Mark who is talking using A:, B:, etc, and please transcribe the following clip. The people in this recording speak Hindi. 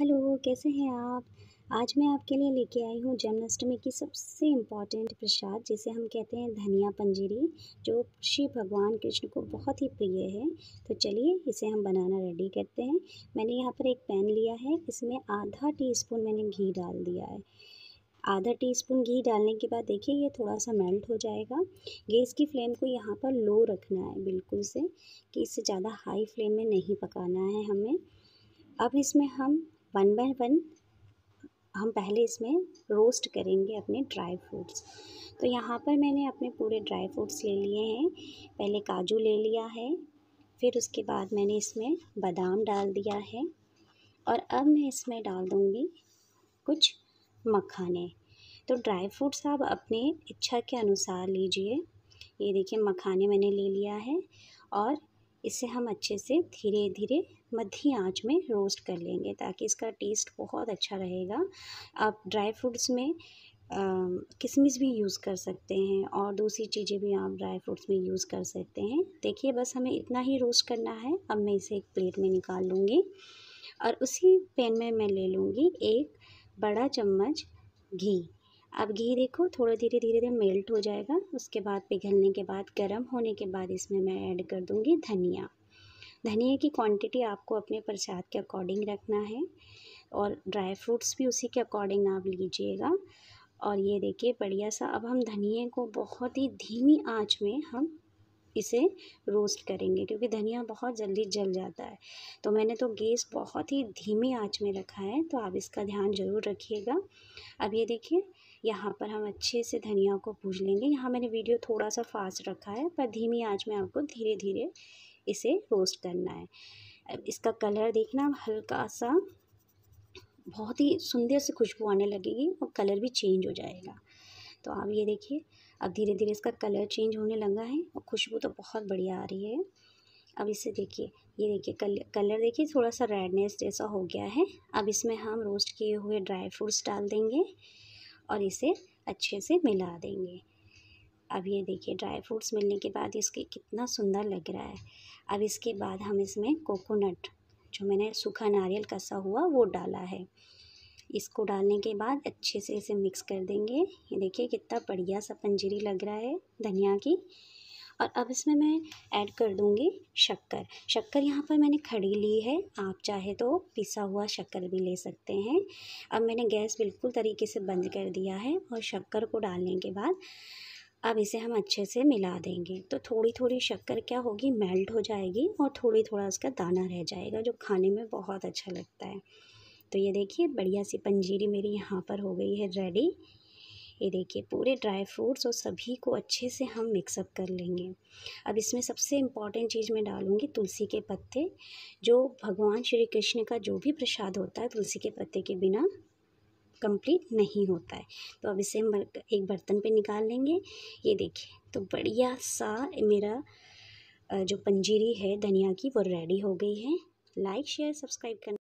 A: हेलो कैसे हैं आप आज मैं आपके लिए लेके आई हूँ जन्माष्टमी की सबसे इम्पॉर्टेंट प्रसाद जिसे हम कहते हैं धनिया पंजीरी जो श्री भगवान कृष्ण को बहुत ही प्रिय है तो चलिए इसे हम बनाना रेडी करते हैं मैंने यहाँ पर एक पैन लिया है इसमें आधा टीस्पून मैंने घी डाल दिया है आधा टीस्पून घी डालने के बाद देखिए ये थोड़ा सा मेल्ट हो जाएगा गैस की फ्लेम को यहाँ पर लो रखना है बिल्कुल से कि इससे ज़्यादा हाई फ्लेम में नहीं पकाना है हमें अब इसमें हम वन बाय वन हम पहले इसमें रोस्ट करेंगे अपने ड्राई फ्रूट्स तो यहाँ पर मैंने अपने पूरे ड्राई फ्रूट्स ले लिए हैं पहले काजू ले लिया है फिर उसके बाद मैंने इसमें बादाम डाल दिया है और अब मैं इसमें डाल दूँगी कुछ मखाने तो ड्राई फ्रूट्स आप अपने इच्छा के अनुसार लीजिए ये देखिए मखाने मैंने ले लिया है और इसे हम अच्छे से धीरे धीरे मध्य आंच में रोस्ट कर लेंगे ताकि इसका टेस्ट बहुत अच्छा रहेगा आप ड्राई फ्रूट्स में किशमिश भी यूज़ कर सकते हैं और दूसरी चीज़ें भी आप ड्राई फ्रूट्स में यूज़ कर सकते हैं देखिए बस हमें इतना ही रोस्ट करना है अब मैं इसे एक प्लेट में निकाल लूँगी और उसी पैन में मैं ले लूँगी एक बड़ा चम्मच घी अब घी देखो थोड़ा धीरे धीरे धीरे मेल्ट हो जाएगा उसके बाद पिघलने के बाद गर्म होने के बाद इसमें मैं ऐड कर दूँगी धनिया धनिया की क्वांटिटी आपको अपने प्रसाद के अकॉर्डिंग रखना है और ड्राई फ्रूट्स भी उसी के अकॉर्डिंग आप लीजिएगा और ये देखिए बढ़िया सा अब हम धनिए को बहुत ही धीमी आँच में हम इसे रोस्ट करेंगे क्योंकि धनिया बहुत जल्दी जल जाता है तो मैंने तो गैस बहुत ही धीमी आंच में रखा है तो आप इसका ध्यान ज़रूर रखिएगा अब ये देखिए यहाँ पर हम अच्छे से धनिया को भूज लेंगे यहाँ मैंने वीडियो थोड़ा सा फास्ट रखा है पर धीमी आँच में आपको धीरे धीरे इसे रोस्ट करना है इसका कलर देखना हल्का सा बहुत ही सुंदर से खुशबू आने लगेगी और कलर भी चेंज हो जाएगा तो आप ये देखिए अब धीरे धीरे इसका कलर चेंज होने लगा है और खुशबू तो बहुत बढ़िया आ रही है अब इसे देखिए ये देखिए कल, कलर देखिए थोड़ा सा रेडनेस जैसा हो गया है अब इसमें हम रोस्ट किए हुए ड्राई फ्रूट्स डाल देंगे और इसे अच्छे से मिला देंगे अब ये देखिए ड्राई फ्रूट्स मिलने के बाद इसके कितना सुंदर लग रहा है अब इसके बाद हम इसमें कोकोनट जो मैंने सूखा नारियल कसा हुआ वो डाला है इसको डालने के बाद अच्छे से इसे मिक्स कर देंगे ये देखिए कितना बढ़िया सा पंजीरी लग रहा है धनिया की और अब इसमें मैं ऐड कर दूँगी शक्कर शक्कर यहाँ पर मैंने खड़ी ली है आप चाहे तो पिसा हुआ शक्कर भी ले सकते हैं अब मैंने गैस बिल्कुल तरीके से बंद कर दिया है और शक्कर को डालने के बाद अब इसे हम अच्छे से मिला देंगे तो थोड़ी थोड़ी शक्कर क्या होगी मेल्ट हो जाएगी और थोड़ी थोड़ा उसका दाना रह जाएगा जो खाने में बहुत अच्छा लगता है तो ये देखिए बढ़िया सी पंजीरी मेरी यहाँ पर हो गई है रेडी ये देखिए पूरे ड्राई फ्रूट्स और सभी को अच्छे से हम मिक्सअप कर लेंगे अब इसमें सबसे इम्पॉर्टेंट चीज़ मैं डालूँगी तुलसी के पत्ते जो भगवान श्री कृष्ण का जो भी प्रसाद होता है तुलसी के पत्ते के बिना कंप्लीट नहीं होता है तो अब इसे हम एक बर्तन पे निकाल लेंगे ये देखिए तो बढ़िया सा मेरा जो पंजीरी है धनिया की वो रेडी हो गई है लाइक शेयर सब्सक्राइब करना